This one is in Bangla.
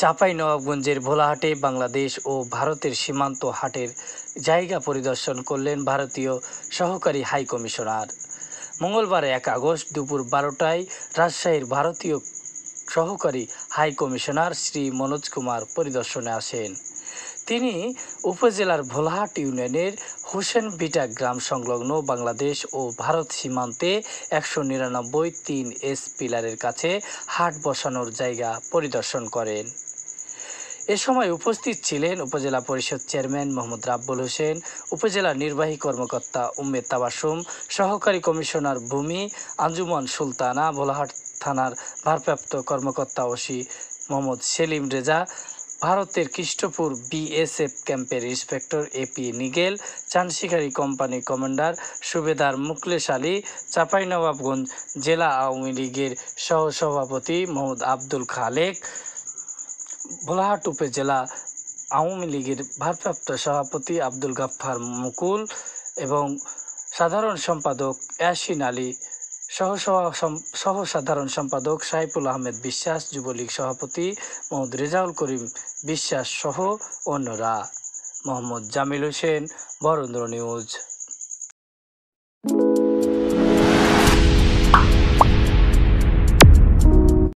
চাপাই নবাবগঞ্জের ভোলাহাটে বাংলাদেশ ও ভারতের সীমান্ত হাটের জায়গা পরিদর্শন করলেন ভারতীয় সহকারী হাই কমিশনার মঙ্গলবার এক আগস্ট দুপুর বারোটায় রাজশাহীর ভারতীয় সহকারী হাই কমিশনার শ্রী মনোজ কুমার পরিদর্শনে আসেন তিনি উপজেলার ভোলাহাট ইউনিয়নের হোসেন বিটা গ্রাম সংলগ্ন বাংলাদেশ ও ভারত সীমান্তে একশো নিরানব্বই তিন এস পিলারের কাছে হাট বসানোর জায়গা পরিদর্শন করেন এ সময় উপস্থিত ছিলেন উপজেলা পরিষদ চেয়ারম্যান মোহাম্মদ রাব্বুল হোসেন উপজেলা নির্বাহী কর্মকর্তা উম্মেদ তাবাসুম সহকারী কমিশনার ভূমি আঞ্জুমান সুলতানা ভোলাহাট থানার ভারপ্রাপ্ত কর্মকর্তা ওসি মোহাম্মদ সেলিম রেজা ভারতের খ্রিস্টপুর বিএসএফ ক্যাম্পের ইন্সপেক্টর এপি নিগেল চানশিকারী কোম্পানি কমান্ডার সুবেদার মুকলেশ আলী চাঁপাইনবাবগঞ্জ জেলা আওয়ামী লীগের সহসভাপতি মোহাম্মদ আব্দুল খালেক ভোলাহাট উপজেলা আওয়ামী লীগের ভারপ্রাপ্ত সভাপতি আব্দুল গাফফার মুকুল এবং সাধারণ সম্পাদক অ্যাসিন আলী সহসাধারণ সম্পাদক সাইফুল আহমেদ বিশ্বাস যুবলীগ সভাপতি মোহাম্মদ রেজাউল করিম বিশ্বাস সহ অন্যরা Mohammad Jamil Hossain Barendra news thank you